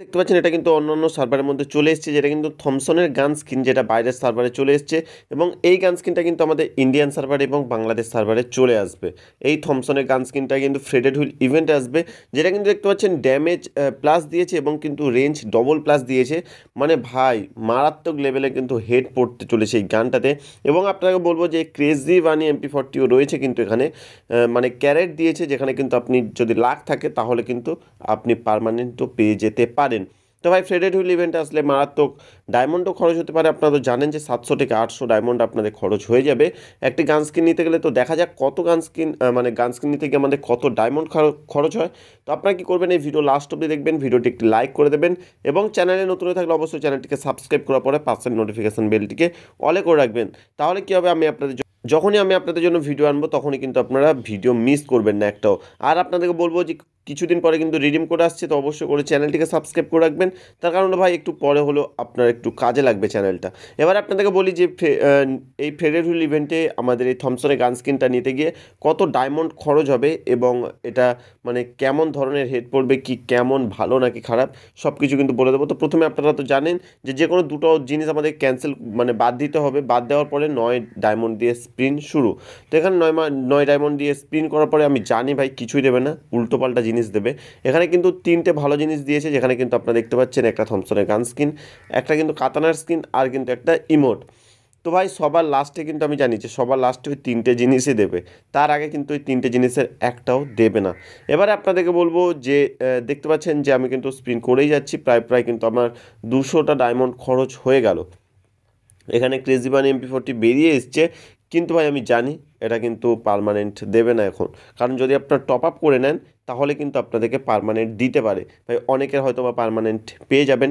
দেখতে পাচ্ছেন এটা কিন্তু অন্যান্য সার্ভারের মধ্যে চলে এসছে যেটা কিন্তু থমসনের গান স্ক্রিন যেটা বাইরের সার্ভারে চলে এসছে এবং এই গান স্ক্রিনটা কিন্তু আমাদের ইন্ডিয়ান সার্ভারে এবং বাংলাদেশ সার্ভারে চলে আসবে এই থমসনের গান স্ক্রিনটা কিন্তু ফ্রেডেড হুইল ইভেন্ট আসবে যেটা কিন্তু দেখতে পাচ্ছেন ড্যামেজ প্লাস দিয়েছে এবং কিন্তু রেঞ্জ ডবল প্লাস দিয়েছে মানে ভাই মারাত্মক লেভেলে কিন্তু হেড পড়তে চলেছে এই গানটাতে এবং আপনাকে বলবো যে ক্রেজি ওয়ানি এমপি ফর্টিও রয়েছে কিন্তু এখানে মানে ক্যারেট দিয়েছে যেখানে কিন্তু আপনি যদি লাখ থাকে তাহলে কিন্তু আপনি পারমানেন্টও পেয়ে যেতে পারেন পারেন তো ভাই ফ্রেডেড হুইল ইভেন্টে আসলে মারাত্মক ডায়মন্ডও খরচ হতে পারে আপনারা তো জানেন যে সাতশো থেকে আটশো ডায়মন্ড আপনাদের খরচ হয়ে যাবে একটি গান স্কিন নিতে গেলে তো দেখা যাক কত গান স্কিন মানে গান স্কিন নিতে গিয়ে আমাদের কত ডায়মন্ড খরচ হয় তো আপনারা কী করবেন এই ভিডিও লাস্ট অব্দি দেখবেন ভিডিওটি একটি লাইক করে দেবেন এবং চ্যানেলে নতুন হয়ে থাকলে অবশ্যই চ্যানেলটিকে সাবস্ক্রাইব করার পরে পাশের নোটিফিকেশান বেলটিকে অলে করে রাখবেন তাহলে কী হবে আমি আপনাদের যখনই আমি আপনাদের জন্য ভিডিও আনবো তখনই কিন্তু আপনারা ভিডিও মিস করবেন না একটাও আর আপনাদেরকে বলবো যে কিছুদিন পরে কিন্তু রিডিম কোড আসছে তো অবশ্যই করে চ্যানেলটিকে সাবস্ক্রাইব করে রাখবেন তার কারণ ভাই একটু পরে হলো আপনার একটু কাজে লাগবে চ্যানেলটা এবার আপনাদেরকে বলি যে এই ফেডার ইভেন্টে আমাদের এই থমসনের গান স্কিনটা নিতে গিয়ে কত ডায়মন্ড খরচ হবে এবং এটা মানে কেমন ধরনের হেড পড়বে কি কেমন ভালো নাকি খারাপ সব কিছু কিন্তু বলে দেবো তো প্রথমে আপনারা তো জানেন যে যে কোনো দুটো জিনিস আমাদের ক্যান্সেল মানে বাদ দিতে হবে বাদ দেওয়ার পরে নয় ডায়মন্ড দিয়ে স্প্রিন শুরু তো এখানে নয় নয় ডায়মন্ড দিয়ে স্প্রিন করার পরে আমি জানি ভাই কিছুই দেবে না উল্টোপাল্টা জিনিস জিনিস দেবে এখানে কিন্তু তিনটে ভালো জিনিস দিয়েছে যেখানে কিন্তু আপনারা দেখতে পাচ্ছেন একটা থমসনের গান স্কিন একটা কিন্তু কাতানার স্কিন আর কিন্তু একটা ইমোট তো ভাই সবার লাস্টে কিন্তু আমি জানি যে সবার লাস্টে ওই তিনটে জিনিসই দেবে তার আগে কিন্তু ওই তিনটে জিনিসের একটাও দেবে না এবারে আপনাদেরকে বলবো যে দেখতে পাচ্ছেন যে আমি কিন্তু স্পিন করেই যাচ্ছি প্রায় প্রায় কিন্তু আমার দুশোটা ডায়মন্ড খরচ হয়ে গেল এখানে ক্রেজি বান এমপি ফোরটি বেরিয়ে এসছে কিন্তু ভাই আমি জানি এটা কিন্তু পারমানেন্ট দেবে না এখন কারণ যদি আপনার টপ আপ করে নেন তাহলে কিন্তু আপনাদেরকে পারমানেন্ট দিতে পারে ভাই অনেকের হয়তো বা পারমানেন্ট পেয়ে যাবেন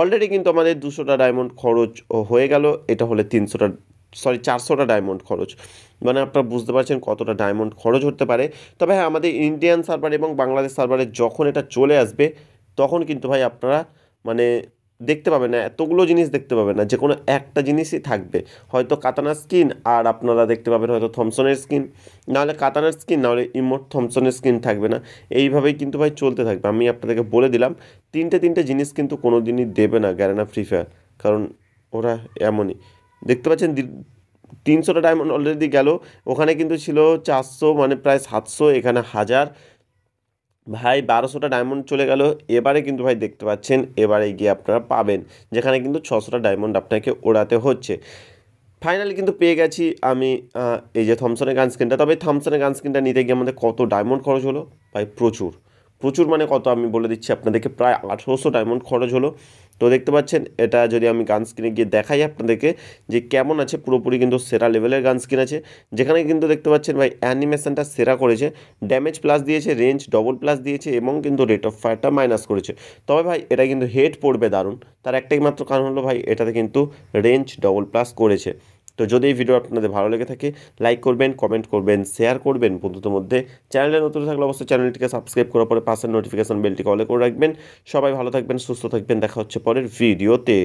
অলরেডি কিন্তু আমাদের দুশোটা ডায়মন্ড খরচ হয়ে গেল এটা হলে তিনশোটা সরি চারশোটা ডায়মন্ড খরচ মানে আপনারা বুঝতে পারছেন কতটা ডায়মন্ড খরচ হতে পারে তবে হ্যাঁ আমাদের ইন্ডিয়ান সার্ভার এবং বাংলাদেশ সার্ভারে যখন এটা চলে আসবে তখন কিন্তু ভাই আপনারা মানে দেখতে পাবে না এতগুলো জিনিস দেখতে পাবে না যে কোনো একটা জিনিসই থাকবে হয়তো কাতানার স্কিন আর আপনারা দেখতে পাবেন হয়তো থমসনের স্কিন নাহলে কাতানার স্কিন নাহলে ইমোট থমসনের স্কিন থাকবে না এইভাবেই কিন্তু ভাই চলতে থাকবে আমি আপনাদেরকে বলে দিলাম তিনটে তিনটে জিনিস কিন্তু কোনো দিনই দেবে না গ্যারেনা ফ্রি ফায়ার কারণ ওরা এমনই দেখতে পাচ্ছেন তিনশোটা ডায়মন্ড অলরেডি গেল ওখানে কিন্তু ছিল চারশো মানে প্রায় সাতশো এখানে হাজার ভাই বারোশোটা ডায়মন্ড চলে গেল এবারে কিন্তু ভাই দেখতে পাচ্ছেন এবারে গিয়ে আপনারা পাবেন যেখানে কিন্তু ছশোটা ডায়মন্ড আপনাকে ওড়াতে হচ্ছে ফাইনালি কিন্তু পেয়ে গেছি আমি এই যে থমসনের গান স্ক্রিনটা তবে থমসনের গান স্ক্রিনটা নিতে গিয়ে আমাদের কত ডায়মন্ড খরচ হলো ভাই প্রচুর প্রচুর মানে কত আমি বলে দিচ্ছি আপনাদেরকে প্রায় আঠেরোশো ডায়মন্ড খরচ হলো তো দেখতে পাচ্ছেন এটা যদি আমি গান স্ক্রিনে গিয়ে দেখাই আপনাদেরকে যে কেমন আছে পুরোপুরি কিন্তু সেরা লেভেলের গান স্ক্রিন আছে যেখানে কিন্তু দেখতে পাচ্ছেন ভাই অ্যানিমেশনটা সেরা করেছে ড্যামেজ প্লাস দিয়েছে রেঞ্জ ডবল প্লাস দিয়েছে এবং কিন্তু রেট অফ ফায়ারটা মাইনাস করেছে তবে ভাই এটা কিন্তু হেড পড়বে দারুণ তার একটাই মাত্র কারণ হলো ভাই এটাতে কিন্তু রেঞ্জ ডবল প্লাস করেছে তো যদি এই ভিডিও আপনাদের ভালো লেগে থাকে লাইক করবেন কমেন্ট করবেন শেয়ার করবেন বন্ধুদের মধ্যে চ্যানেলে নতুন থাকলে অবশ্যই চ্যানেলটিকে সাবস্ক্রাইব করার পরে পাশের নোটিফিকেশান বেলটিকে কলে করে রাখবেন সবাই ভালো থাকবেন সুস্থ থাকবেন দেখা হচ্ছে পরের ভিডিওতে